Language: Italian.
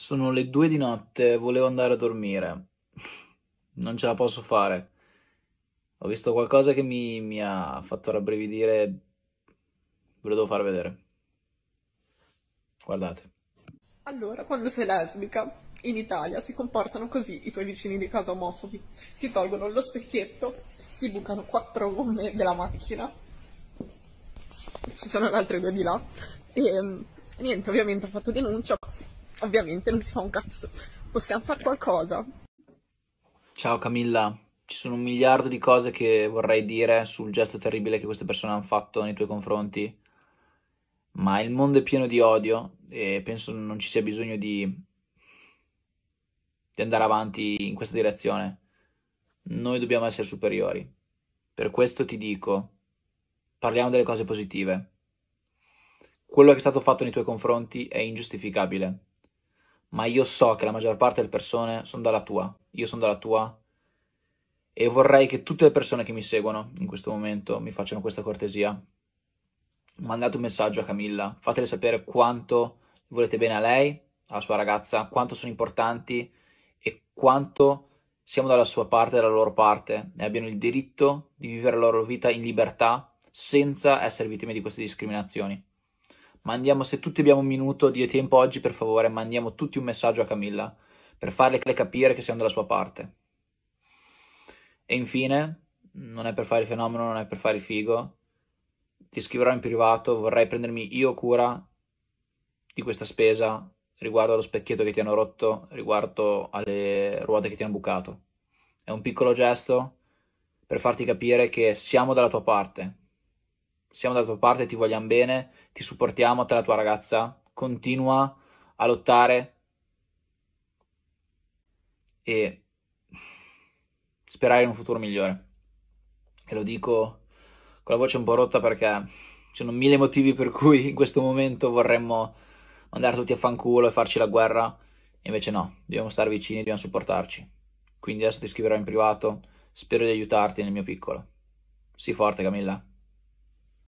Sono le due di notte, volevo andare a dormire. Non ce la posso fare. Ho visto qualcosa che mi, mi ha fatto rabbrividire. Ve lo devo far vedere. Guardate. Allora, quando sei lesbica, in Italia si comportano così i tuoi vicini di casa omofobi. Ti tolgono lo specchietto, ti bucano quattro gomme della macchina. Ci sono le altre due di là. E ehm, niente, ovviamente ho fatto denuncia. Ovviamente non si fa un cazzo. Possiamo fare qualcosa. Ciao Camilla, ci sono un miliardo di cose che vorrei dire sul gesto terribile che queste persone hanno fatto nei tuoi confronti, ma il mondo è pieno di odio e penso non ci sia bisogno di, di andare avanti in questa direzione. Noi dobbiamo essere superiori. Per questo ti dico, parliamo delle cose positive. Quello che è stato fatto nei tuoi confronti è ingiustificabile ma io so che la maggior parte delle persone sono dalla tua, io sono dalla tua e vorrei che tutte le persone che mi seguono in questo momento mi facciano questa cortesia. Mandate un messaggio a Camilla, fatele sapere quanto volete bene a lei, alla sua ragazza, quanto sono importanti e quanto siamo dalla sua parte dalla loro parte e abbiano il diritto di vivere la loro vita in libertà senza essere vittime di queste discriminazioni. Mandiamo, se tutti abbiamo un minuto di tempo oggi, per favore, mandiamo tutti un messaggio a Camilla per farle capire che siamo dalla sua parte. E infine, non è per fare il fenomeno, non è per fare il figo, ti scriverò in privato, vorrei prendermi io cura di questa spesa riguardo allo specchietto che ti hanno rotto, riguardo alle ruote che ti hanno bucato. È un piccolo gesto per farti capire che siamo dalla tua parte, siamo dalla tua parte, ti vogliamo bene, ti supportiamo, te la tua ragazza, continua a lottare e sperare in un futuro migliore. E lo dico con la voce un po' rotta perché ci sono mille motivi per cui in questo momento vorremmo mandare tutti a fanculo e farci la guerra, invece no, dobbiamo stare vicini, dobbiamo supportarci. Quindi adesso ti scriverò in privato, spero di aiutarti nel mio piccolo. Sii forte Camilla.